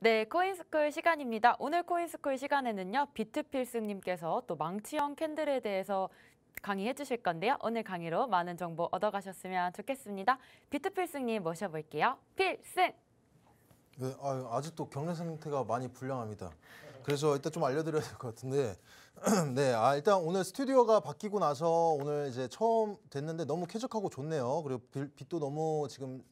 네, 코인스쿨 시간입니다. 오늘 코인스쿨 시간에는요, 비트필스님께서 또 망치형 캔들에 대해서 강의해 주실 건데요. 오늘 강의로 많은 정보 얻어가셨으면 좋겠습니다. 비트필스님 모셔볼게요. 필승! 네, 아직도 경례 상태가 많이 불량합니다. 그래서 일단 좀 알려드려야 될 것 같은데, 네, 아, 일단 오늘 스튜디오가 바뀌고 나서 오늘 이제 처음 됐는데 너무 쾌적하고 좋네요. 그리고 빛도 너무 지금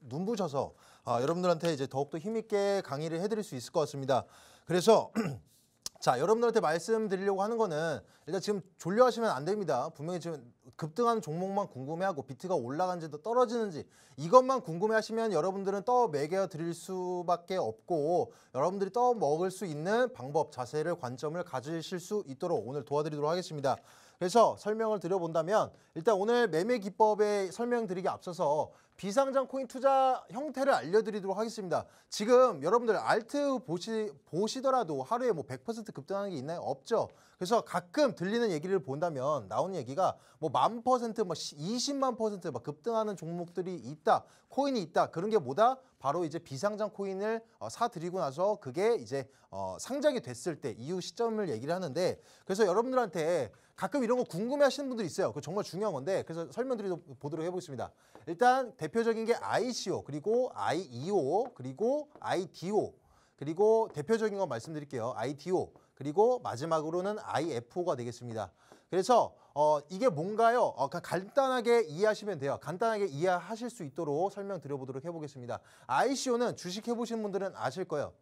눈부셔서 아, 여러분들한테 이제 더욱더 힘있게 강의를 해드릴 수 있을 것 같습니다. 그래서 자 여러분들한테 말씀드리려고 하는 거는 일단 지금 졸려하시면 안 됩니다. 분명히 지금 급등하는 종목만 궁금해하고 비트가 올라간지 도 떨어지는지 이것만 궁금해하시면 여러분들은 떠 매겨 드릴 수밖에 없고 여러분들이 떠 먹을 수 있는 방법 자세를 관점을 가지실 수 있도록 오늘 도와드리도록 하겠습니다. 그래서 설명을 드려본다면 일단 오늘 매매 기법에 설명드리기 앞서서 비상장 코인 투자 형태를 알려드리도록 하겠습니다. 지금 여러분들 알트 보시, 보시더라도 하루에 뭐 100% 급등하는 게 있나요? 없죠. 그래서 가끔 들리는 얘기를 본다면 나오는 얘기가 뭐만 퍼센트, 막 뭐 20만 퍼센트 막 급등하는 종목들이 있다, 코인이 있다 그런 게 뭐다? 바로 이제 비상장 코인을 어, 사드리고 나서 그게 이제 어, 상장이 됐을 때 이후 시점을 얘기를 하는데 그래서 여러분들한테 가끔 이런 거 궁금해 하시는 분들이 있어요. 그 정말 중요한 건데 그래서 설명드리도록 해보겠습니다. 일단 대표적인 게 ICO 그리고 IEO 그리고 IDO 그리고 대표적인 건 말씀드릴게요. ITO 그리고 마지막으로는 IFO가 되겠습니다. 그래서 어, 이게 뭔가요? 어, 그러니까 간단하게 이해하시면 돼요. 간단하게 이해하실 수 있도록 설명드려보도록 해보겠습니다. ICO는 주식 해보신 분들은 아실 거예요.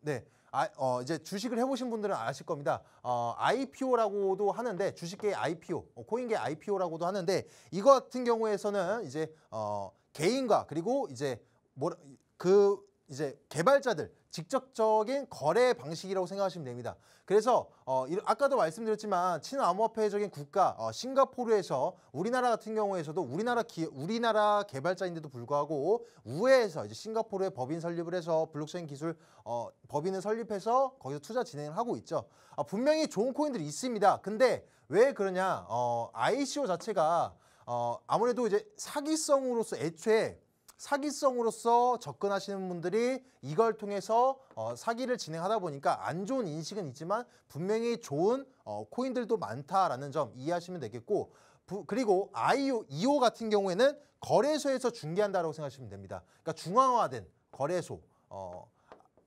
네, 아, 어, 이제 주식을 해보신 분들은 아실 겁니다. 어, IPO라고도 하는데 주식계 IPO, 어, 코인계 IPO라고도 하는데 이거 같은 경우에서는 이제 어, 개인과 그리고 이제 뭐그 이제 개발자들 직접적인 거래 방식이라고 생각하시면 됩니다. 그래서 어, 아까도 말씀드렸지만 친암호화폐적인 국가 어, 싱가포르에서 우리나라 같은 경우에서도 우리나라 기, 우리나라 개발자인데도 불구하고 우회해서 이제 싱가포르에 법인 설립을 해서 블록체인 기술 어, 법인을 설립해서 거기서 투자 진행을 하고 있죠. 아, 분명히 좋은 코인들이 있습니다. 근데 왜 그러냐? 어, ICO 자체가 어, 아무래도 이제 사기성으로서 애초에 사기성으로서 접근하시는 분들이 이걸 통해서 어, 사기를 진행하다 보니까 안 좋은 인식은 있지만 분명히 좋은 어, 코인들도 많다라는 점 이해하시면 되겠고 부, 그리고 IO, EO 같은 경우에는 거래소에서 중개한다라고 생각하시면 됩니다. 그러니까 중앙화된 거래소 어,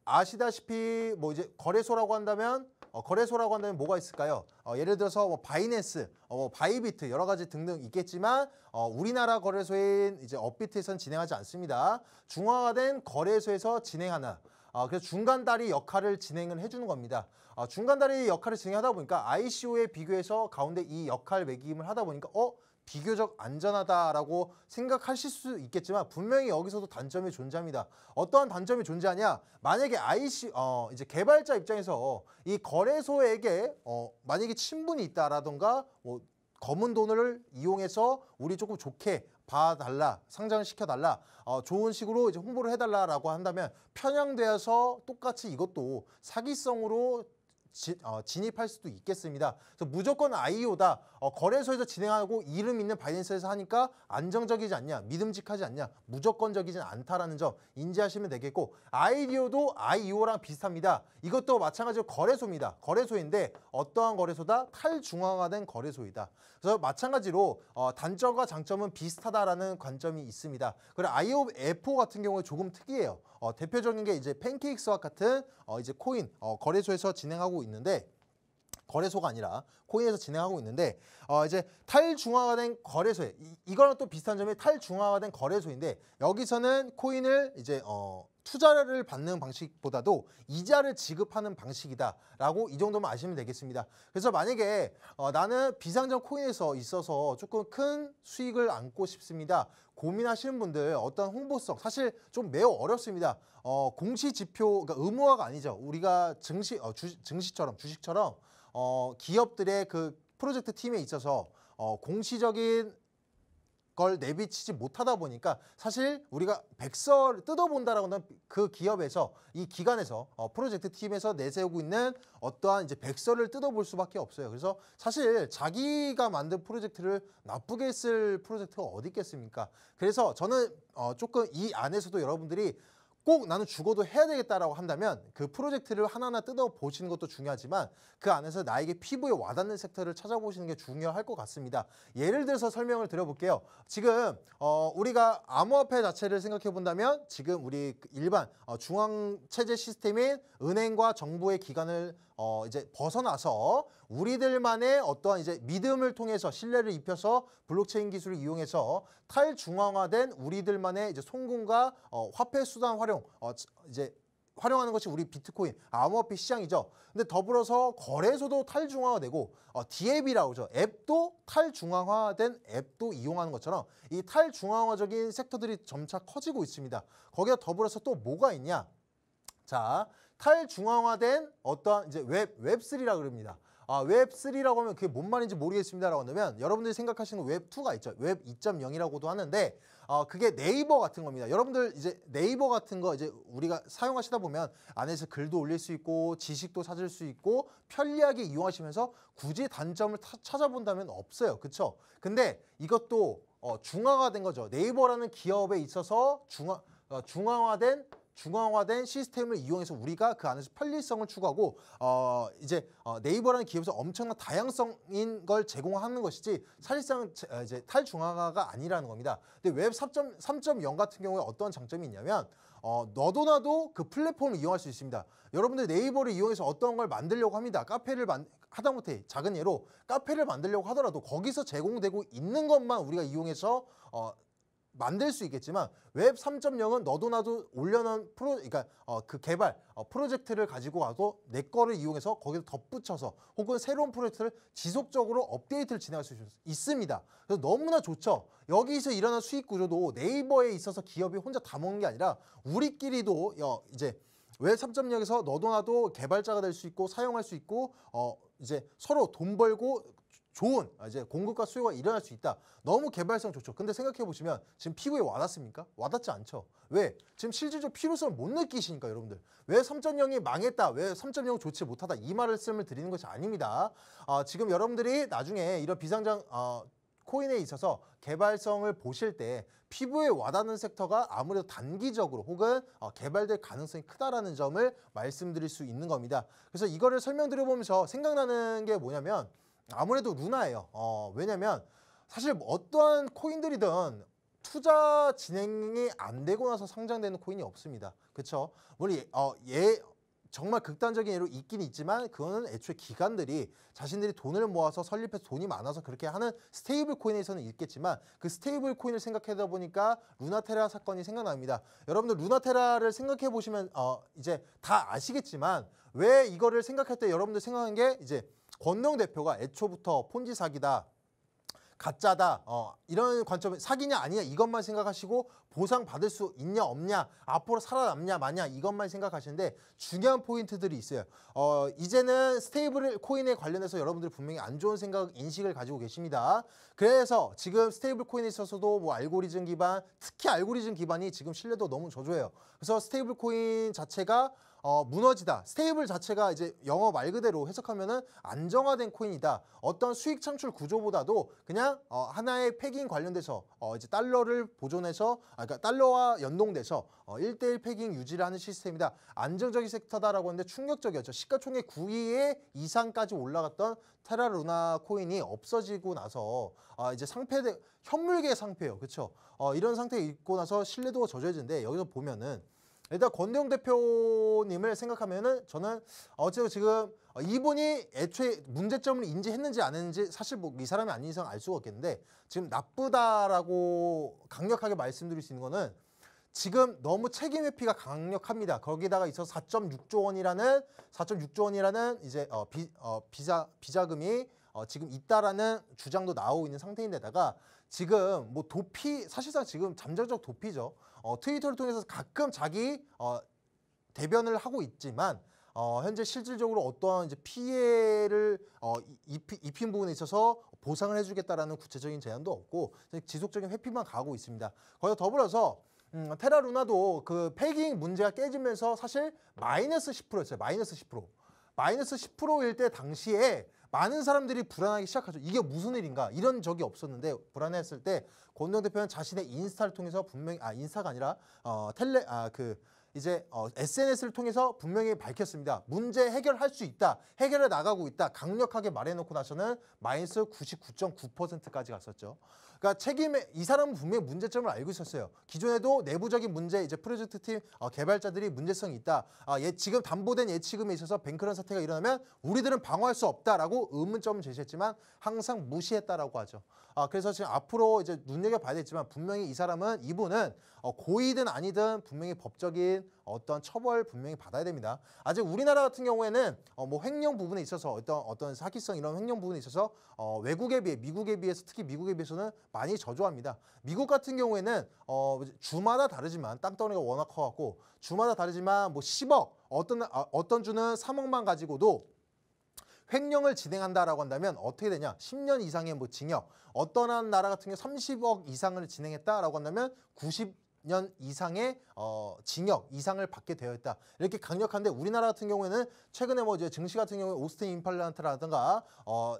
아시다시피 뭐 이제 거래소라고 한다면 어, 거래소라고 한다면 뭐가 있을까요? 어, 예를 들어서 뭐 바이낸스, 어, 뭐 바이비트 여러 가지 등등 있겠지만 어, 우리나라 거래소인 이제 업비트에서는 진행하지 않습니다. 중화된 거래소에서 진행하는 어, 그래서 중간다리 역할을 진행을 해주는 겁니다. 어, 중간다리 역할을 진행하다 보니까 ICO에 비교해서 가운데 이 역할 매김을 하다 보니까 어? 비교적 안전하다라고 생각하실 수 있겠지만 분명히 여기서도 단점이 존재합니다. 어떠한 단점이 존재하냐? 만약에 IC 어 이제 개발자 입장에서 이 거래소에게 어 만약에 친분이 있다라던가 뭐 검은 돈을 이용해서 우리 조금 좋게 봐달라 상장을 시켜달라 어, 좋은 식으로 이제 홍보를 해달라라고 한다면 편향되어서 똑같이 이것도 사기성으로 진, 어, 진입할 수도 있겠습니다. 그래서 무조건 IO다. 어, 거래소에서 진행하고 이름 있는 바이낸스에서 하니까 안정적이지 않냐, 믿음직하지 않냐, 무조건적이진 않다라는 점 인지하시면 되겠고 아이디오도 IO랑 비슷합니다. 이것도 마찬가지로 거래소입니다. 거래소인데 어떠한 거래소다? 탈중앙화된 거래소이다. 그래서 마찬가지로 어, 단점과 장점은 비슷하다라는 관점이 있습니다. 그리고 IOF 같은 경우에 조금 특이해요. 어, 대표적인 게 이제 팬케이크스와 같은 어, 이제 코인 어, 거래소에서 진행하고 있는데 거래소가 아니라 코인에서 진행하고 있는데 어 이제 탈중화가 된 거래소에 이, 이거랑 또 비슷한 점이 탈중화가 된 거래소인데 여기서는 코인을 이제 어 투자를 받는 방식보다도 이자를 지급하는 방식이다라고 이 정도만 아시면 되겠습니다. 그래서 만약에 어, 나는 비상장 코인에서 있어서 조금 큰 수익을 안고 싶습니다. 고민하시는 분들 어떤 홍보성 사실 좀 매우 어렵습니다. 어, 공시지표 그러니까 의무화가 아니죠. 우리가 증시 어, 주, 증시처럼 주식처럼 어, 기업들의 그 프로젝트 팀에 있어서 어, 공시적인 걸 내비치지 못하다 보니까 사실 우리가 백설를 뜯어본다라고 하는 그 기업에서 이 기관에서 어, 프로젝트 팀에서 내세우고 있는 어떠한 이제 백설을 뜯어볼 수밖에 없어요. 그래서 사실 자기가 만든 프로젝트를 나쁘게 쓸 프로젝트가 어디 있겠습니까? 그래서 저는 어, 조금 이 안에서도 여러분들이 꼭 나는 죽어도 해야 되겠다라고 한다면 그 프로젝트를 하나하나 뜯어보시는 것도 중요하지만 그 안에서 나에게 피부에 와닿는 섹터를 찾아보시는 게 중요할 것 같습니다. 예를 들어서 설명을 드려볼게요. 지금 어, 우리가 암호화폐 자체를 생각해 본다면 지금 우리 그 일반 어, 중앙체제 시스템인 은행과 정부의 기관을 어, 이제 벗어나서 우리들만의 어떠한 이제 믿음을 통해서 신뢰를 입혀서 블록체인 기술을 이용해서 탈중앙화된 우리들만의 이제 송금과 어, 화폐 수단 활용 어, 이제 활용하는 것이 우리 비트코인 암호화폐 시장이죠. 근데 더불어서 거래소도 탈중앙화되고 어, 디앱이라고그러죠 앱도 탈중앙화된 앱도 이용하는 것처럼 이 탈중앙화적인 섹터들이 점차 커지고 있습니다. 거기에 더불어서 또 뭐가 있냐? 자, 탈중앙화된 어떠한 이제 웹, 웹3라 고 그럽니다. 아, 웹3라고 하면 그게 뭔 말인지 모르겠습니다라고 한다면 여러분들이 생각하시는 웹2가 있죠. 웹 2.0이라고도 하는데 아, 그게 네이버 같은 겁니다. 여러분들 이제 네이버 같은 거 이제 우리가 사용하시다 보면 안에서 글도 올릴 수 있고 지식도 찾을 수 있고 편리하게 이용하시면서 굳이 단점을 타, 찾아본다면 없어요. 그렇죠? 근데 이것도 어, 중화가 된 거죠. 네이버라는 기업에 있어서 중화, 어, 중화화된 중앙화된 시스템을 이용해서 우리가 그 안에서 편리성을 추구하고 어 이제 어 네이버라는 기업에서 엄청난 다양성인 걸 제공하는 것이지 사실상 어, 이제 탈중앙화가 아니라는 겁니다. 근데 웹3.0 같은 경우에 어떤 장점이 있냐면 어, 너도나도 그 플랫폼을 이용할 수 있습니다. 여러분들 네이버를 이용해서 어떤 걸 만들려고 합니다. 카페를 만, 하다못해 작은 예로 카페를 만들려고 하더라도 거기서 제공되고 있는 것만 우리가 이용해서 어, 만들 수 있겠지만 웹 3.0은 너도 나도 올려놓은 프로 그러니까 어, 그 개발 어, 프로젝트를 가지고 와서 내 거를 이용해서 거기서 덧붙여서 혹은 새로운 프로젝트를 지속적으로 업데이트를 진행할 수 있습니다. 그래서 너무나 좋죠. 여기서 일어난 수익 구조도 네이버에 있어서 기업이 혼자 다 먹는 게 아니라 우리끼리도 여, 어, 이제 웹 3.0에서 너도 나도 개발자가 될 수 있고 사용할 수 있고 어 이제 서로 돈 벌고 좋은 아, 이제 공급과 수요가 일어날 수 있다. 너무 개발성 좋죠. 근데 생각해 보시면 지금 피부에 와닿습니까? 와닿지 않죠. 왜? 지금 실질적 필요성을 못 느끼시니까 여러분들. 왜 3.0이 망했다. 왜 3.0 좋지 못하다. 이 말씀을 드리는 것이 아닙니다. 어, 지금 여러분들이 나중에 이런 비상장 어, 코인에 있어서 개발성을 보실 때 피부에 와닿는 섹터가 아무래도 단기적으로 혹은 어, 개발될 가능성이 크다라는 점을 말씀드릴 수 있는 겁니다. 그래서 이거를 설명드려보면서 생각나는 게 뭐냐면 아무래도 루나예요. 어, 왜냐면 사실 어떠한 코인들이든 투자 진행이 안 되고 나서 상장되는 코인이 없습니다. 그렇죠? 물론 예, 어, 예, 정말 극단적인 예로 있긴 있지만 그거는 애초에 기관들이 자신들이 돈을 모아서 설립해서 돈이 많아서 그렇게 하는 스테이블 코인에서는 있겠지만 그 스테이블 코인을 생각하다 보니까 루나테라 사건이 생각납니다. 여러분들 루나테라를 생각해 보시면 어 이제 다 아시겠지만 왜 이거를 생각할 때 여러분들 생각한 게 이제 권명 대표가 애초부터 폰지 사기다 가짜다 어, 이런 관점 사기냐 아니냐 이것만 생각하시고 보상 받을 수 있냐 없냐 앞으로 살아남냐 마냐 이것만 생각하시는데 중요한 포인트들이 있어요 어, 이제는 스테이블 코인에 관련해서 여러분들 이 분명히 안 좋은 생각 인식을 가지고 계십니다 그래서 지금 스테이블 코인에 있어서도 뭐 알고리즘 기반 특히 알고리즘 기반이 지금 신뢰도 너무 저조해요 그래서 스테이블 코인 자체가 어, 무너지다. 스테이블 자체가 이제 영어 말 그대로 해석하면은 안정화된 코인이다. 어떤 수익 창출 구조보다도 그냥 어, 하나의 패깅 관련돼서 어, 이제 달러를 보존해서 아, 그러니까 달러와 연동돼서 어, 일대일 패깅 유지를 하는 시스템이다. 안정적인 섹터다라고 하는데 충격적이었죠. 시가총액 9위에 이상까지 올라갔던 테라루나 코인이 없어지고 나서 아, 이제 상패 현물계 상패예요. 그렇죠? 어, 이런 상태에 있고 나서 신뢰도가 저조해지는데 여기서 보면은 일단 권대웅 대표님을 생각하면은 저는 어쨌든 지금 어, 이분이 애초에 문제점을 인지했는지 안 했는지 사실 뭐이 사람이 아닌 이상 알 수가 없겠는데 지금 나쁘다라고 강력하게 말씀드릴 수 있는 거는 지금 너무 책임 회피가 강력합니다. 거기다가 있어서 4.6조 원이라는 4.6조 원이라는 이제 어, 비, 어, 비자 비자금이 어, 지금 있다라는 주장도 나오고 있는 상태인데다가 지금 뭐 도피 사실상 지금 잠재적 도피죠. 어, 트위터를 통해서 가끔 자기 어, 대변을 하고 있지만 어, 현재 실질적으로 어떠한 이제 피해를 어, 입, 입힌 부분에 있어서 보상을 해주겠다라는 구체적인 제안도 없고 지속적인 회피만 가고 있습니다. 거기서 더불어서 음, 테라 루나도 그 패깅 문제가 깨지면서 사실 마이너스 10%였어요. 마이너스 10%. 마이너스 10%일 때 당시에 많은 사람들이 불안하기 시작하죠. 이게 무슨 일인가? 이런 적이 없었는데 불안했을 때권영 대표는 자신의 인스타를 통해서 분명히 아 인스타가 아니라 어 텔레 아 그 이제 어, SNS를 통해서 분명히 밝혔습니다. 문제 해결할 수 있다. 해결해 나가고 있다. 강력하게 말해놓고 나서는 마이너스 99.9%까지 갔었죠. 그러니까 책임에 이 사람은 분명히 문제점을 알고 있었어요. 기존에도 내부적인 문제 이제 프로젝트 팀 어, 개발자들이 문제성이 있다. 아, 예, 지금 담보된 예치금에 있어서 뱅크런 사태가 일어나면 우리들은 방어할 수 없다라고 의문점을 제시했지만 항상 무시했다라고 하죠. 아, 그래서 지금 앞으로 이제 눈여겨 봐야 되지만 분명히 이 사람은 이분은 어, 고의든 아니든 분명히 법적인 어떤 처벌 분명히 받아야 됩니다. 아직 우리나라 같은 경우에는 어, 뭐 횡령 부분에 있어서 어떤 어떤 사기성 이런 횡령 부분에 있어서 어, 외국에 비해 미국에 비해서 특히 미국에 비해서는 많이 저조합니다. 미국 같은 경우에는 어, 주마다 다르지만 땅덩어리가 워낙 커갖고 주마다 다르지만 뭐 10억 어떤 아, 어떤 주는 3억만 가지고도 횡령을 진행한다라고 한다면 어떻게 되냐? 10년 이상의 뭐 징역. 어떠한 나라 같은 경우 30억 이상을 진행했다라고 한다면 90년 이상의 어, 징역 이상을 받게 되어 있다. 이렇게 강력한데 우리나라 같은 경우에는 최근에 뭐 이제 증시 같은 경우에 오스틴 임팔란트라든가 어,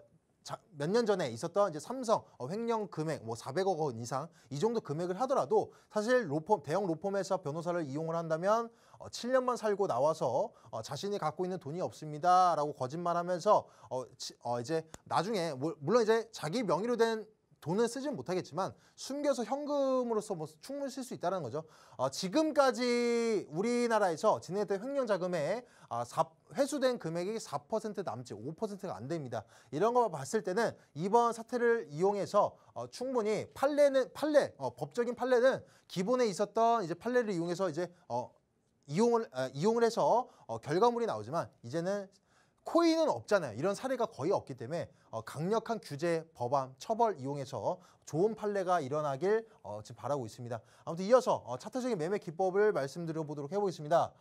몇년 전에 있었던 이제 삼성 어, 횡령 금액 뭐 400억 원 이상 이 정도 금액을 하더라도 사실 로펌 대형 로펌에서 변호사를 이용을 한다면 어, 7년만 살고 나와서 어, 자신이 갖고 있는 돈이 없습니다라고 거짓말하면서 어, 치, 어 이제 나중에 물론 이제 자기 명의로 된 돈은 쓰진 못하겠지만 숨겨서 현금으로서 뭐 충분히 쓸 수 있다는 거죠. 어, 지금까지 우리나라에서 진행했던 횡령 자금의 아, 4, 회수된 금액이 4% 남지 5%가 안 됩니다. 이런 거 봤을 때는 이번 사태를 이용해서 어, 충분히 판례는 판례 어, 법적인 판례는 기본에 있었던 이제 판례를 이용해서 이제 어, 이용을 아, 이용을 해서 어, 결과물이 나오지만 이제는 코인은 없잖아요. 이런 사례가 거의 없기 때문에 어, 강력한 규제, 법안, 처벌 이용해서 좋은 판례가 일어나길 어, 지금 바라고 있습니다. 아무튼 이어서 어, 차트적인 매매 기법을 말씀드려보도록 해보겠습니다.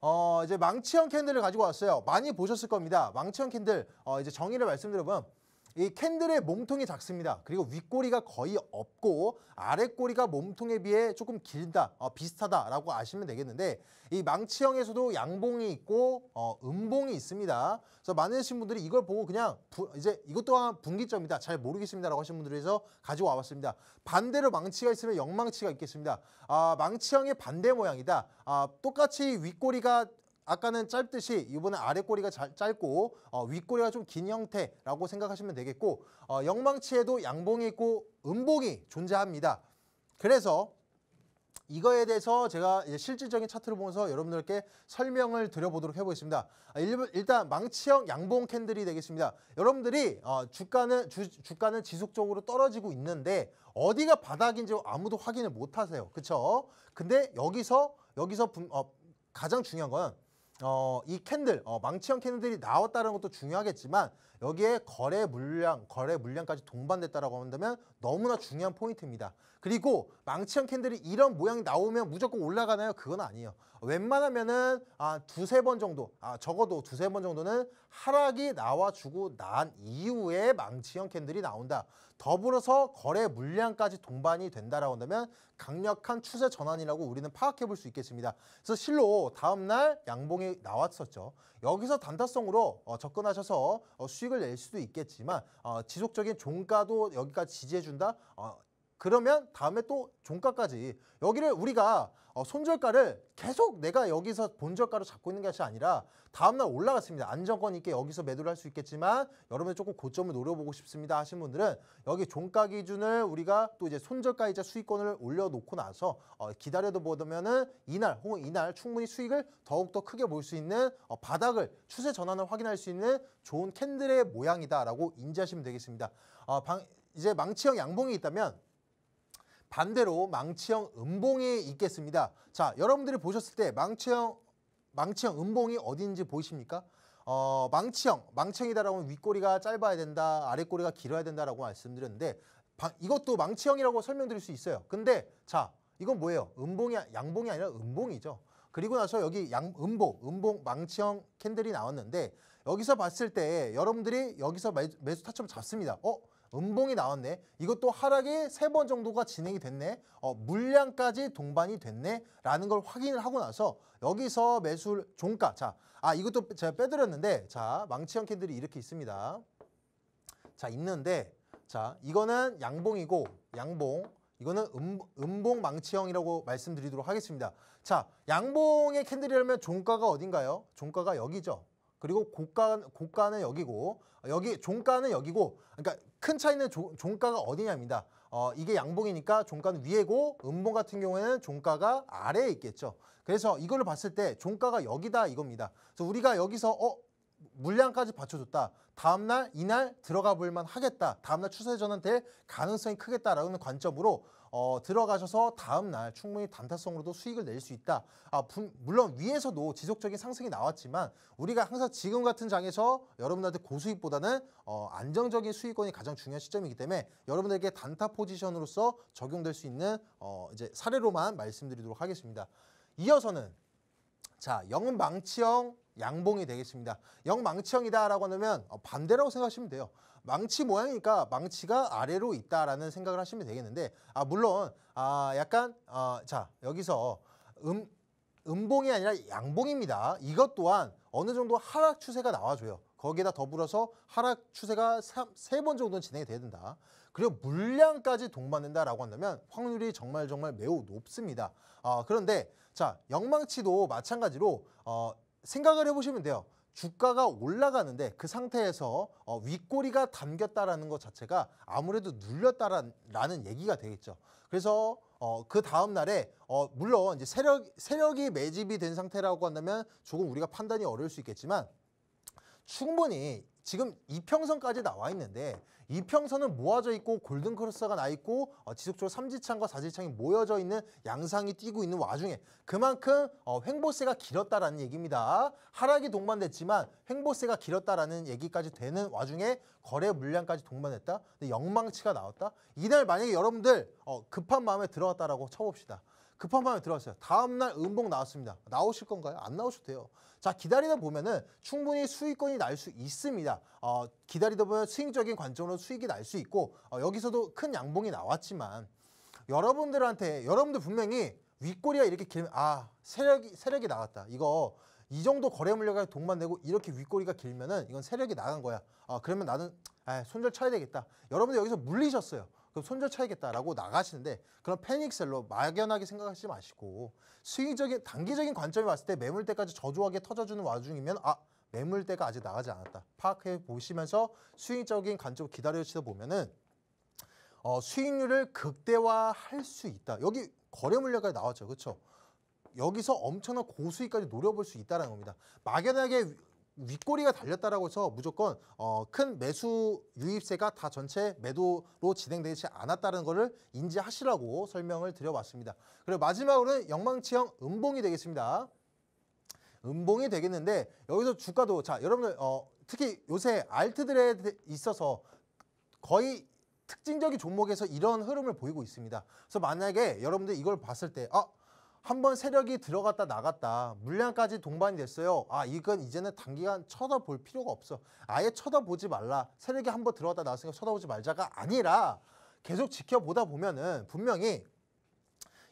어, 이제 망치형 캔들을 가지고 왔어요. 많이 보셨을 겁니다. 망치형 캔들, 어, 이제 정의를 말씀드려보면 이 캔들의 몸통이 작습니다. 그리고 윗꼬리가 거의 없고 아랫꼬리가 몸통에 비해 조금 길다, 어, 비슷하다라고 아시면 되겠는데 이 망치형에서도 양봉이 있고 어, 음봉이 있습니다. 그래서 많으신 분들이 이걸 보고 그냥 부, 이제 이것 또한 분기점이다, 잘 모르겠습니다라고 하신 분들에서 가지고 와봤습니다. 반대로 망치가 있으면 역망치가 있겠습니다. 아, 망치형의 반대 모양이다. 아, 똑같이 윗꼬리가 아까는 짧듯이 이번에 아래 꼬리가 잘, 짧고 어, 윗꼬리가 좀 긴 형태라고 생각하시면 되겠고 어, 영망치에도 양봉이 있고 음봉이 존재합니다. 그래서 이거에 대해서 제가 실질적인 차트를 보면서 여러분들께 설명을 드려보도록 해보겠습니다. 아, 일단 망치형 양봉 캔들이 되겠습니다. 여러분들이 어, 주가는 주, 주가는 지속적으로 떨어지고 있는데 어디가 바닥인지 아무도 확인을 못하세요. 그렇죠? 근데 여기서 여기서 어, 가장 중요한 건 어, 이 캔들, 어, 망치형 캔들이 나왔다는 것도 중요하겠지만 여기에 거래 물량, 거래 물량까지 동반됐다라고 한다면 너무나 중요한 포인트입니다. 그리고 망치형 캔들이 이런 모양이 나오면 무조건 올라가나요? 그건 아니에요. 웬만하면은 아, 두세 번 정도, 아, 적어도 두세 번 정도는 하락이 나와주고 난 이후에 망치형 캔들이 나온다. 더불어서 거래 물량까지 동반이 된다라고 한다면 강력한 추세 전환이라고 우리는 파악해 볼 수 있겠습니다. 그래서 실로 다음날 양봉이 나왔었죠. 여기서 단타성으로 어, 접근하셔서 어, 수익 수익을 낼 수도 있겠지만 어, 지속적인 종가도 여기까지 지지해준다? 어, 그러면 다음에 또 종가까지 여기를 우리가 어, 손절가를 계속 내가 여기서 본절가로 잡고 있는 것이 아니라 다음날 올라갔습니다. 안정권 있게 여기서 매도를 할 수 있겠지만 여러분이 조금 고점을 노려보고 싶습니다 하신 분들은 여기 종가 기준을 우리가 또 이제 손절가이자 수익권을 올려놓고 나서 어, 기다려도 보면은 이날 혹은 이날 충분히 수익을 더욱더 크게 볼 수 있는 어, 바닥을 추세 전환을 확인할 수 있는 좋은 캔들의 모양이다라고 인지하시면 되겠습니다. 어, 방, 이제 망치형 양봉이 있다면 반대로 망치형 음봉이 있겠습니다. 자, 여러분들이 보셨을 때 망치형 망치형 음봉이 어딘지 보이십니까? 어, 망치형, 망치형이다라고 하면 윗꼬리가 짧아야 된다, 아랫꼬리가 길어야 된다라고 말씀드렸는데 바, 이것도 망치형이라고 설명드릴 수 있어요. 근데 자, 이건 뭐예요? 음봉이 양봉이 아니라 음봉이죠. 그리고 나서 여기 양, 음봉, 음봉 망치형 캔들이 나왔는데 여기서 봤을 때 여러분들이 여기서 매수 타점 잡습니다. 어? 음봉이 나왔네. 이것도 하락이 세 번 정도가 진행이 됐네. 어, 물량까지 동반이 됐네. 라는 걸 확인을 하고 나서 여기서 매수 종가. 자, 아, 이것도 제가 빼드렸는데 자, 망치형 캔들이 이렇게 있습니다. 자, 있는데 자, 이거는 양봉이고 양봉. 이거는 음, 음봉 망치형이라고 말씀드리도록 하겠습니다. 자, 양봉의 캔들이라면 종가가 어딘가요? 종가가 여기죠. 그리고 고가 고가는 여기고 여기 종가는 여기고 그러니까 큰 차이는 조, 종가가 어디냐입니다. 어, 이게 양봉이니까 종가는 위에고 음봉 같은 경우에는 종가가 아래에 있겠죠. 그래서 이걸로 봤을 때 종가가 여기다 이겁니다. 그래서 우리가 여기서 어 물량까지 받쳐줬다. 다음날 이날 들어가 볼만 하겠다. 다음날 추세전환 될 가능성이 크겠다라는 관점으로 어, 들어가셔서 다음 날 충분히 단타성으로도 수익을 낼 수 있다. 아, 분, 물론 위에서도 지속적인 상승이 나왔지만 우리가 항상 지금 같은 장에서 여러분들한테 고수익보다는 어, 안정적인 수익권이 가장 중요한 시점이기 때문에 여러분들에게 단타 포지션으로서 적용될 수 있는 어, 이제 사례로만 말씀드리도록 하겠습니다. 이어서는 자 영망치형 양봉이 되겠습니다. 영망치형이다라고 하면 어, 반대라고 생각하시면 돼요. 망치 모양이니까 망치가 아래로 있다라는 생각을 하시면 되겠는데 아 물론 아 약간 아자 어, 여기서 음 음봉이 아니라 양봉입니다. 이것 또한 어느 정도 하락 추세가 나와줘요. 거기에다 더불어서 하락 추세가 세 번 정도는 진행이 돼야 된다. 그리고 물량까지 동반된다라고 한다면 확률이 정말 정말 매우 높습니다. 어, 그런데 자 영망치도 마찬가지로 어, 생각을 해보시면 돼요. 주가가 올라가는데 그 상태에서 어, 윗꼬리가 담겼다라는 것 자체가 아무래도 눌렸다라는 얘기가 되겠죠. 그래서 어, 그 다음 날에 어, 물론 이제 세력 세력이 매집이 된 상태라고 한다면 조금 우리가 판단이 어려울 수 있겠지만 충분히 지금 이평선까지 나와 있는데 이평선은 모아져 있고 골든크로스가 나 있고 어, 지속적으로 삼지창과 사지창이 모여져 있는 양상이 뛰고 있는 와중에 그만큼 어, 횡보세가 길었다라는 얘기입니다. 하락이 동반됐지만 횡보세가 길었다라는 얘기까지 되는 와중에 거래 물량까지 동반했다. 근데 영망치가 나왔다. 이날 만약에 여러분들 어, 급한 마음에 들어왔다라고 쳐봅시다. 급한 밤에 들어왔어요. 다음날 음봉 나왔습니다. 나오실 건가요? 안 나오셔도 돼요. 자, 기다리다 보면은 충분히 수익권이 날 수 있습니다. 어, 기다리다 보면 수익적인 관점으로 수익이 날 수 있고, 어, 여기서도 큰 양봉이 나왔지만, 여러분들한테, 여러분들 분명히 윗꼬리가 이렇게 길면, 아, 세력이, 세력이 나갔다. 이거 이 정도 거래 물량을 동반되고 이렇게 윗꼬리가 길면은 이건 세력이 나간 거야. 아, 그러면 나는 아, 손절 쳐야 되겠다. 여러분들 여기서 물리셨어요. 그럼 손절차야겠다라고 나가시는데 그런 패닉셀로 막연하게 생각하지 마시고 수익적인 단기적인 관점이 왔을 때 매물대까지 저조하게 터져주는 와중이면 아 매물대가 아직 나가지 않았다 파악해 보시면서 수익적인 관점 기다려주시다 보면은 어, 수익률을 극대화할 수 있다 여기 거래 물량까지 나왔죠 그렇죠 여기서 엄청난 고수익까지 노려볼 수 있다는 겁니다 막연하게 윗꼬리가 달렸다라고 해서 무조건 어, 큰 매수 유입세가 다 전체 매도로 진행되지 않았다는 것을 인지하시라고 설명을 드려봤습니다. 그리고 마지막으로는 영망치형 음봉이 되겠습니다. 음봉이 되겠는데 여기서 주가도 자 여러분들 어, 특히 요새 알트들에 있어서 거의 특징적인 종목에서 이런 흐름을 보이고 있습니다. 그래서 만약에 여러분들 이걸 봤을 때 어, 한번 세력이 들어갔다 나갔다 물량까지 동반이 됐어요 아 이건 이제는 단기간 쳐다볼 필요가 없어 아예 쳐다보지 말라 세력이 한 번 들어갔다 나왔으니까 쳐다보지 말자가 아니라 계속 지켜보다 보면은 분명히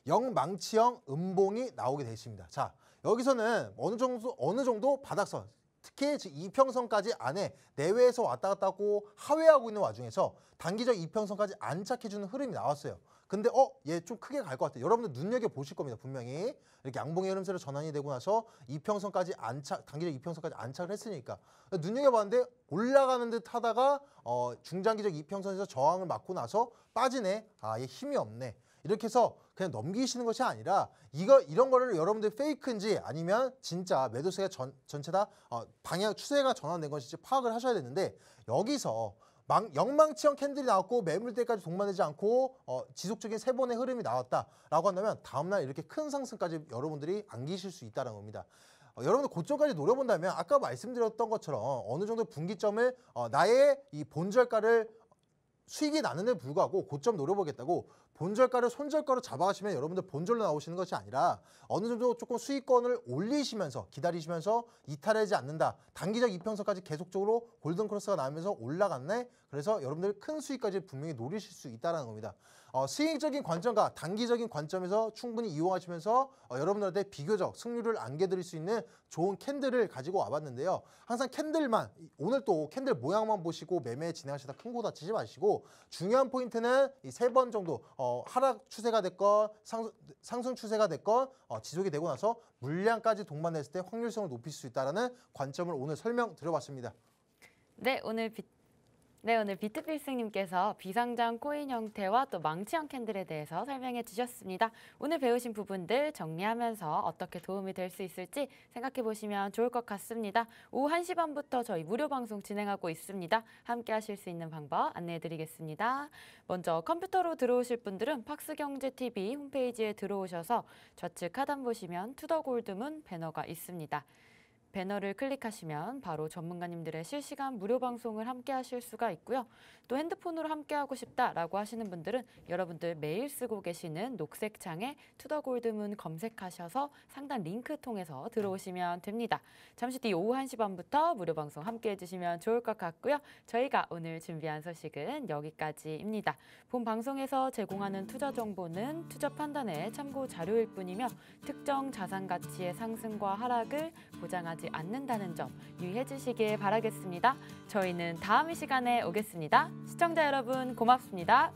영망치형 음봉이 나오게 되십니다자 여기서는 어느 정도 어느 정도 바닥선 특히 이평선까지 안에 내외에서 왔다 갔다 하고 하회하고 있는 와중에서 단기적 이평선까지 안착해주는 흐름이 나왔어요 근데 어 얘 좀 크게 갈 것 같아. 여러분들 눈여겨 보실 겁니다 분명히 이렇게 양봉의 흐름세로 전환이 되고 나서 이평선까지 안착 단기적 이평선까지 안착을 했으니까 눈여겨 봤는데 올라가는 듯 하다가 어 중장기적 이평선에서 저항을 맞고 나서 빠지네. 아 얘 힘이 없네. 이렇게 해서 그냥 넘기시는 것이 아니라 이거 이런 거를 여러분들 페이크인지 아니면 진짜 매도세가 전, 전체 다 어, 방향 추세가 전환된 것인지 파악을 하셔야 되는데 여기서 망, 영망치형 캔들이 나왔고 매물대까지 동반되지 않고 어, 지속적인 세 번의 흐름이 나왔다라고 한다면 다음날 이렇게 큰 상승까지 여러분들이 안기실 수 있다는 겁니다. 어, 여러분들 고점까지 노려본다면 아까 말씀드렸던 것처럼 어느 정도 분기점을 어, 나의 이 본절가를 수익이 나는데 불구하고 고점 노려보겠다고 본절가를 손절가로 잡아가시면 여러분들 본절로 나오시는 것이 아니라 어느 정도 조금 수익권을 올리시면서 기다리시면서 이탈하지 않는다. 단기적 이평선까지 계속적으로 골든크로스가 나면서 오 올라갔네. 그래서 여러분들 큰 수익까지 분명히 노리실 수 있다는 겁니다. 어, 수익적인 관점과 단기적인 관점에서 충분히 이용하시면서 어, 여러분들한테 비교적 승률을 안겨드릴 수 있는 좋은 캔들을 가지고 와봤는데요. 항상 캔들만 오늘 또 캔들 모양만 보시고 매매 진행하시다 큰 거 다치지 마시고 중요한 포인트는 이 세 번 정도 어, 어, 하락 추세가 됐건 상, 상승 추세가 됐건 어, 지속이 되고 나서 물량까지 동반했을 때 확률성을 높일 수 있다는 관점을 오늘 설명 드려봤습니다. 네, 오늘 비... 네, 오늘 비트필스님께서 비상장 코인 형태와 또 망치형 캔들에 대해서 설명해 주셨습니다. 오늘 배우신 부분들 정리하면서 어떻게 도움이 될 수 있을지 생각해 보시면 좋을 것 같습니다. 오후 1시 반부터 저희 무료 방송 진행하고 있습니다. 함께 하실 수 있는 방법 안내해 드리겠습니다. 먼저 컴퓨터로 들어오실 분들은 팍스경제TV 홈페이지에 들어오셔서 좌측 하단 보시면 투더골드문 배너가 있습니다. 배너를 클릭하시면 바로 전문가님들의 실시간 무료 방송을 함께 하실 수가 있고요. 또 핸드폰으로 함께 하고 싶다라고 하시는 분들은 여러분들 매일 쓰고 계시는 녹색 창에 투더골드문 검색하셔서 상단 링크 통해서 들어오시면 됩니다. 잠시 뒤 오후 1시 반부터 무료 방송 함께 해주시면 좋을 것 같고요. 저희가 오늘 준비한 소식은 여기까지입니다. 본 방송에서 제공하는 투자 정보는 투자 판단의 참고 자료일 뿐이며 특정 자산 가치의 상승과 하락을 보장하지 되지 않는다는 점 유의해 주시길 바라겠습니다. 저희는 다음 시간에 오겠습니다. 시청자 여러분 고맙습니다.